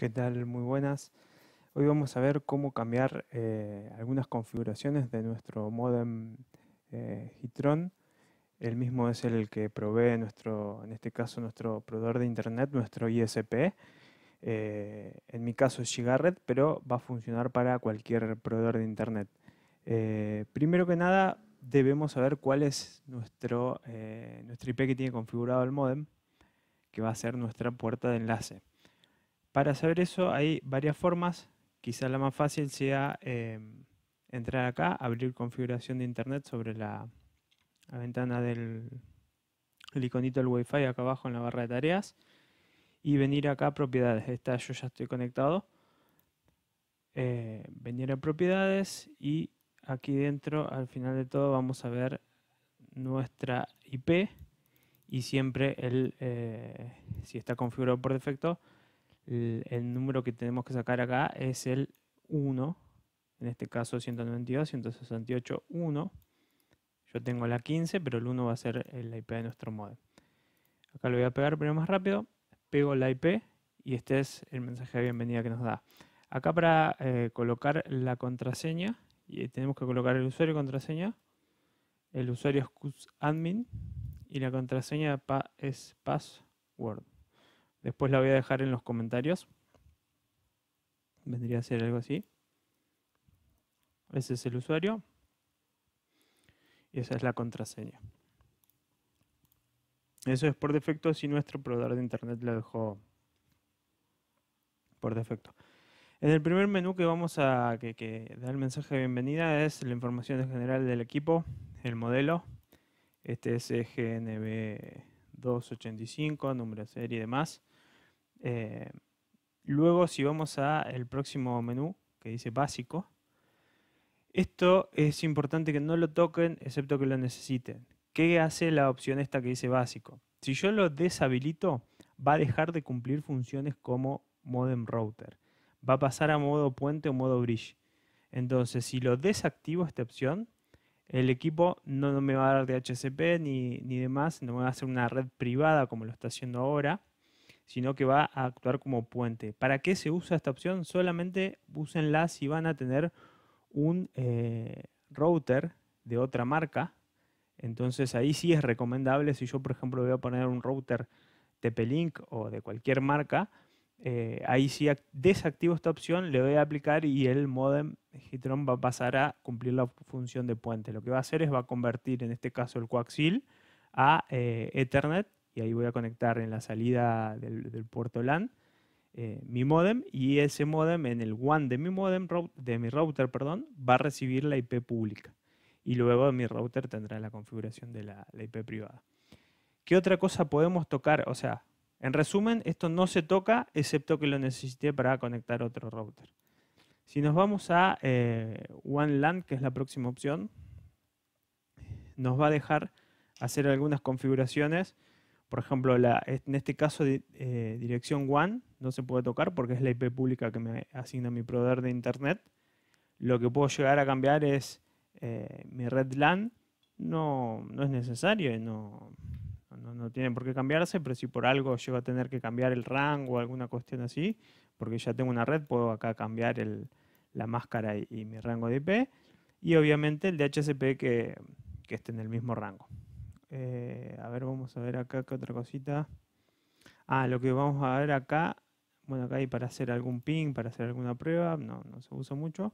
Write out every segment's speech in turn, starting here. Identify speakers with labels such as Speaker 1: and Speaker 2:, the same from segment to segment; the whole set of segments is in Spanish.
Speaker 1: ¿Qué tal? Muy buenas. Hoy vamos a ver cómo cambiar eh, algunas configuraciones de nuestro modem eh, Hitron. El mismo es el que provee nuestro, en este caso, nuestro proveedor de internet, nuestro ISP. Eh, en mi caso es Gigaret, pero va a funcionar para cualquier proveedor de internet. primero que nada, debemos saber cuál es nuestro, nuestro IP que tiene configurado el modem, que va a ser nuestra puerta de enlace. Para saber eso hay varias formas. Quizá la más fácil sea em, entrar acá, abrir configuración de internet sobre la, ventana del iconito del Wi-Fi acá abajo en la barra de tareas y venir acá a propiedades. Esta yo ya estoy conectado. Eh, venir a propiedades y aquí dentro al final de todo vamos a ver nuestra IP y siempre el, eh, si está configurado por defecto el, número que tenemos que sacar acá es el 1, en este caso 192, 168, 1. Yo tengo la 15, pero el 1 va a ser la IP de nuestro modem. Acá lo voy a pegar pero más rápido. Pego la IP y este es el mensaje de bienvenida que nos da. Acá para eh, colocar la contraseña, y tenemos que colocar el usuario y contraseña. El usuario es admin y la contraseña es password. Después la voy a dejar en los comentarios. Vendría a ser algo así. Ese es el usuario. Y esa es la contraseña. Eso es por defecto si nuestro proveedor de internet lo dejó por defecto. En el primer menú que vamos a que, da el mensaje de bienvenida es la información general del equipo, el modelo. Este es e GNB 285, número de serie y demás. Eh, luego, si vamos al próximo menú que dice básico, esto es importante que no lo toquen excepto que lo necesiten. ¿Qué hace la opción esta que dice básico? Si yo lo deshabilito, va a dejar de cumplir funciones como modem router. Va a pasar a modo puente o modo bridge. Entonces, si lo desactivo esta opción, el equipo no, me va a dar DHCP ni, ni demás, no me va a hacer una red privada como lo está haciendo ahora, sino que va a actuar como puente. ¿Para qué se usa esta opción? Solamente úsenla si van a tener un eh, router de otra marca. Entonces ahí sí es recomendable, si yo por ejemplo voy a poner un router TP-Link o de cualquier marca, eh, ahí sí desactivo esta opción, le voy a aplicar y el modem Hitron va a pasar a cumplir la función de puente. Lo que va a hacer es va a convertir en este caso el coaxil a eh, Ethernet y ahí voy a conectar en la salida del, puerto LAN eh, mi modem y ese modem en el WAN de mi de mi router, perdón, va a recibir la IP pública y luego mi router tendrá la configuración de la, IP privada. ¿Qué otra cosa podemos tocar? O sea, en resumen, esto no se toca excepto que lo necesite para conectar otro router. Si nos vamos a eh, LAN, que es la próxima opción, nos va a dejar hacer algunas configuraciones por ejemplo, la, en este caso, eh, dirección WAN no se puede tocar porque es la IP pública que me asigna mi proveedor de Internet. Lo que puedo llegar a cambiar es eh, mi red LAN. No, no es necesario, no, no, tiene por qué cambiarse, pero si por algo llego a tener que cambiar el rango o alguna cuestión así, porque ya tengo una red, puedo acá cambiar la máscara y, mi rango de IP. Y obviamente el DHCP que, que esté en el mismo rango. Eh, a ver, vamos a ver acá qué otra cosita. Ah, lo que vamos a ver acá. Bueno, acá hay para hacer algún ping, para hacer alguna prueba. No, no se usa mucho.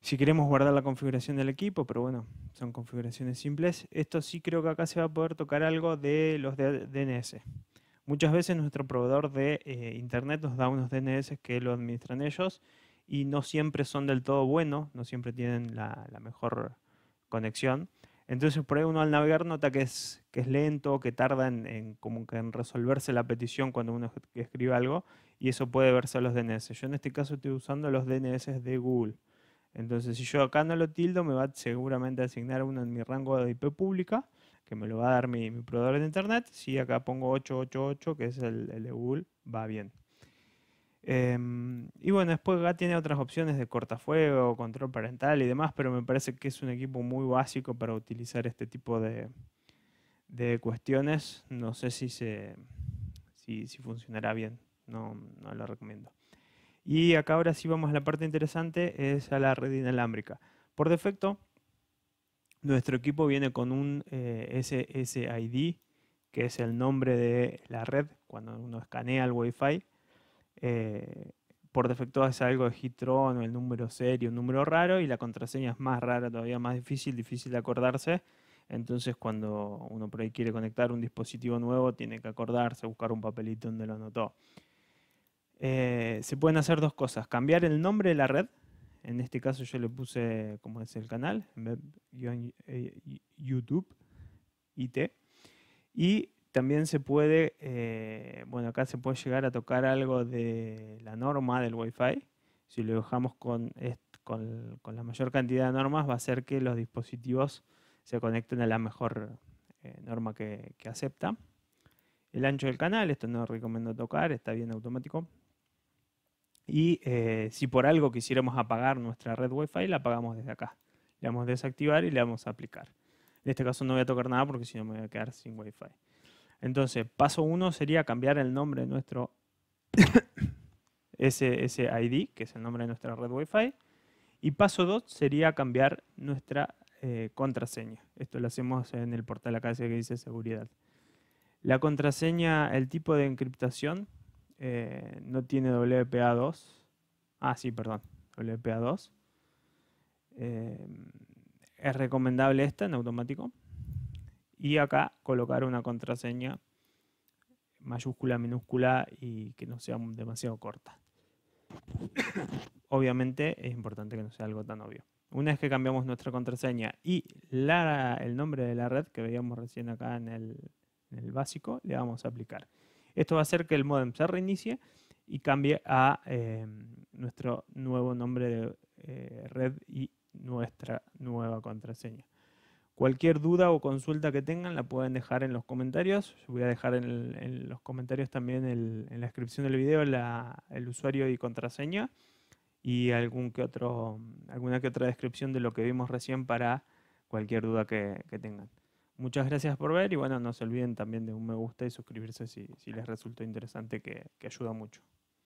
Speaker 1: Si queremos guardar la configuración del equipo, pero bueno, son configuraciones simples. Esto sí creo que acá se va a poder tocar algo de los de DNS. Muchas veces nuestro proveedor de eh, internet nos da unos DNS que lo administran ellos y no siempre son del todo buenos, no siempre tienen la, la mejor conexión. Entonces por ahí uno al navegar nota que es, que es lento, que tarda en, como en resolverse la petición cuando uno escribe algo y eso puede verse a los DNS. Yo en este caso estoy usando los DNS de Google. Entonces si yo acá no lo tildo me va seguramente a asignar uno en mi rango de IP pública que me lo va a dar mi, proveedor de internet. Si acá pongo 888 que es el de Google, va bien. Em, y bueno, después GAT tiene otras opciones de cortafuego, control parental y demás, pero me parece que es un equipo muy básico para utilizar este tipo de, cuestiones. No sé si, si, funcionará bien, no, no lo recomiendo. Y acá ahora sí vamos a la parte interesante, es a la red inalámbrica. Por defecto, nuestro equipo viene con un eh, SSID, que es el nombre de la red cuando uno escanea el Wi-Fi. Eh, por defecto es algo de o el número serio, un número raro, y la contraseña es más rara, todavía más difícil, difícil de acordarse. Entonces, cuando uno por ahí quiere conectar un dispositivo nuevo, tiene que acordarse, buscar un papelito donde lo anotó. Eh, se pueden hacer dos cosas: cambiar el nombre de la red. En este caso, yo le puse, como es el canal, eh, YouTube, IT. Y también se puede acá se puede llegar a tocar algo de la norma del Wi-Fi. Si lo dejamos con, la mayor cantidad de normas, va a hacer que los dispositivos se conecten a la mejor eh, norma que, acepta. El ancho del canal, esto no recomiendo tocar, está bien automático. Y eh, si por algo quisiéramos apagar nuestra red Wi-Fi, la apagamos desde acá. Le damos desactivar y le damos a aplicar. En este caso no voy a tocar nada porque si no me voy a quedar sin Wi-Fi. Entonces, paso uno sería cambiar el nombre de nuestro SSID, que es el nombre de nuestra red Wi-Fi. Y paso dos sería cambiar nuestra eh, contraseña. Esto lo hacemos en el portal acá que dice seguridad. La contraseña, el tipo de encriptación, eh, no tiene WPA2. Ah, sí, perdón, WPA2. Eh, es recomendable esta en automático y acá colocar una contraseña mayúscula, minúscula y que no sea demasiado corta. Obviamente es importante que no sea algo tan obvio. Una vez que cambiamos nuestra contraseña y la, el nombre de la red que veíamos recién acá en el, en el, básico, le vamos a aplicar. Esto va a hacer que el modem se reinicie y cambie a em, nuestro nuevo nombre de eh, red y nuestra nueva contraseña. Cualquier duda o consulta que tengan la pueden dejar en los comentarios. voy a dejar en, los comentarios también en la descripción del video la, el usuario y contraseña y algún que otro, alguna que otra descripción de lo que vimos recién para cualquier duda que, tengan. Muchas gracias por ver y bueno, no se olviden también de un me gusta y suscribirse si, si les resulta interesante que, que ayuda mucho.